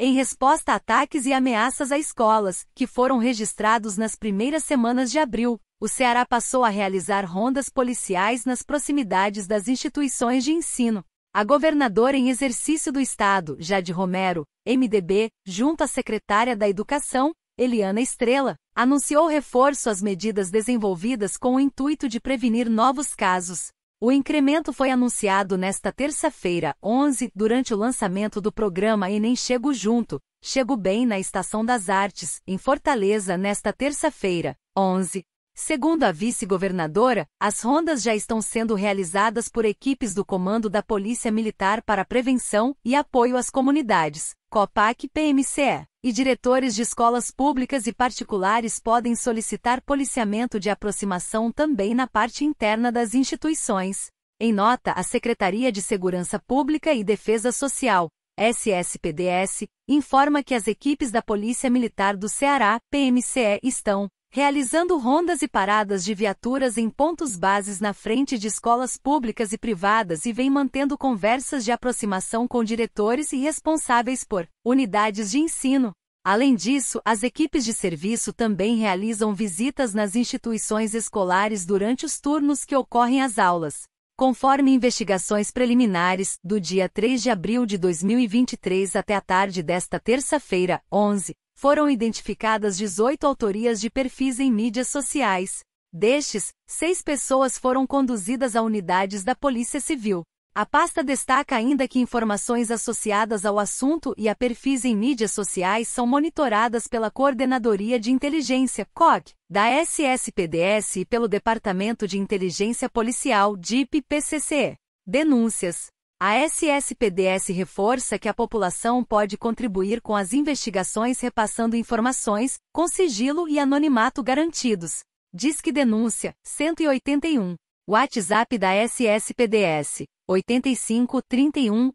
em resposta a ataques e ameaças a escolas, que foram registrados nas primeiras semanas de abril, o Ceará passou a realizar rondas policiais nas proximidades das instituições de ensino. A governadora em exercício do Estado, Jade Romero, MDB, junto à secretária da Educação, Eliana Estrela, anunciou reforço às medidas desenvolvidas com o intuito de prevenir novos casos. O incremento foi anunciado nesta terça-feira, 11, durante o lançamento do programa Enem Chego Junto, Chego Bem na Estação das Artes, em Fortaleza, nesta terça-feira, 11. Segundo a vice-governadora, as rondas já estão sendo realizadas por equipes do Comando da Polícia Militar para Prevenção e Apoio às Comunidades, COPAC PMCE, e diretores de escolas públicas e particulares podem solicitar policiamento de aproximação também na parte interna das instituições. Em nota, a Secretaria de Segurança Pública e Defesa Social, SSPDS, informa que as equipes da Polícia Militar do Ceará, PMCE, estão realizando rondas e paradas de viaturas em pontos bases na frente de escolas públicas e privadas e vem mantendo conversas de aproximação com diretores e responsáveis por unidades de ensino. Além disso, as equipes de serviço também realizam visitas nas instituições escolares durante os turnos que ocorrem as aulas. Conforme investigações preliminares, do dia 3 de abril de 2023 até a tarde desta terça-feira, 11, foram identificadas 18 autorias de perfis em mídias sociais. Destes, seis pessoas foram conduzidas a unidades da Polícia Civil. A pasta destaca ainda que informações associadas ao assunto e a perfis em mídias sociais são monitoradas pela Coordenadoria de Inteligência, COG, da SSPDS e pelo Departamento de Inteligência Policial, DIP-PCCE. Denúncias a SSPDS reforça que a população pode contribuir com as investigações repassando informações, com sigilo e anonimato garantidos. Diz que denúncia 181. WhatsApp da SSPDS 85 31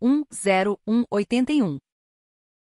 01 01 81.